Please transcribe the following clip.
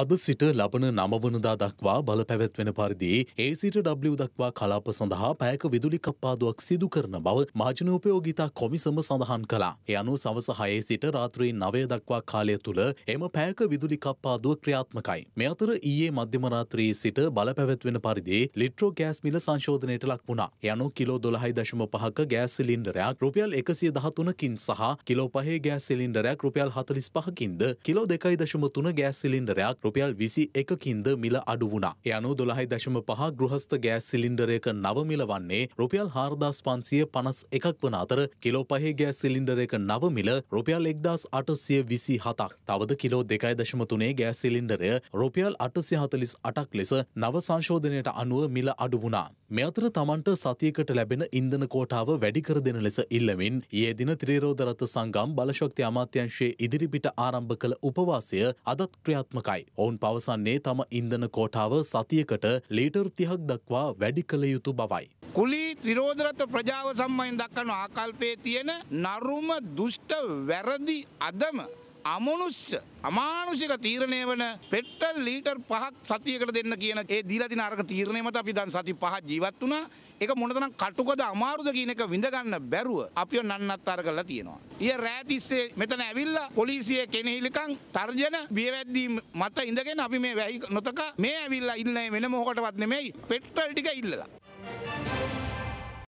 අද සිට ලබන නමවනදා දක්වා බල පැවැත්වෙන පරිදි ඒ සිට W දක්වා කලාප සඳහා පැයක විදුලි කප්පාදුවක් සිදු කරන බව මාජනෝපයෝගිතා කොමිසම සඳහන් කළා. එ අනුව සවස හයේ සිට රාත්‍රී නවය දක්වා කාලය තුළ එම පැයක විදුලි කප්පාදුව ක්‍රියාත්මකයි. මෙ අතර ඊයේ මධ්‍යමරාත්‍රයේ සිට බල පැවැත්වෙන පරිදි ලිට්‍රෝ ගෑස් මිල සංශෝධනයට ලක් වුණා. යනු කිලෝ දොළහයි දශම පහක ගෑස් සිලින්ඩරයක් රුපියල් එකසිය දහතුනකින් සහ කිලෝ පහේ ගෑස් සිලින්ඩරයක් රුපියල් හතලිස් පහකින්ද කිලෝ දෙකයි දශම තුන ගෑස් සිලින්ඩරයක් රුපියල් විසි එකකින්ද මිල අඩු වුණා. යනු දොළහයි දශම පහ ගෘහස්ත ගෑස් සිලින්ඩරයක නව මිල වන්නේ රුපියල් හාරදාස් පන්සිය පනස් එකක් වන අතර කිලෝ පහේ ගෑස් සිලින්ඩරයක නව මිල රුපියල් එක්දස් අටසිය විසි හතක්. තවද කිලෝ දෙකයි දශම තුනේ ගෑස් සිලින්ඩරය රුපියල් අටසිය හතලිස් අටක් ලෙස නව සංශෝධනයට අනුව මිල අඩු වුණා. මේ අතර තමන්ට සතියකට ලැබෙන ඉන්ධන කෝටාව වැඩිකර දෙන ලෙස ඉල්ලමින් ඒ දින ත්‍රීරෝධරත්ත සංගම් බලශක්ති අමාත්‍යංශයේ ඉදිරිපිට ආරම්භ කළ උපවාසය අදත් ක්‍රියාත්මකයි. ඔවුන් පවසන්නේ තම ඉන්ධන කෝටාව සතියකට ලීටර් තිහක් දක්වා වැඩි කළ යුතු බවයි. කුලි ත්‍රිරෝධරත්ත ප්‍රජාව සම්මයින් දක්වන ආකල්පයේ තියෙන නරුම දුෂ්ට වැරදි අදම අමනුෂ්‍ය අමානුෂික තීරණය වන පෙට්ටල් ලීටර් පහක් සතියකට දෙන්න කියන ඒ දීලතින අරක තීරණයමත අපි දන් සති පහ ජීවත් වුණා එක මොනතරම් කටුකද අමාරුද කියන එක විඳගන්න බැරුව අපිව නන්නත් අර කරලා තියෙනවා. ඊය රෑතිස්සේ මෙතන ඇවිල්ලා පොලිසිය කෙනෙහිලිකන් තර්ජන බියවැද්දී මත ඉඳගෙන අපි මේ වැහි නොතක මේ ඇවිල්ලා ඉන්න වෙන මොහොකටවත් නෙමෙයි පෙට්ටල් ටික ඉල්ලලා.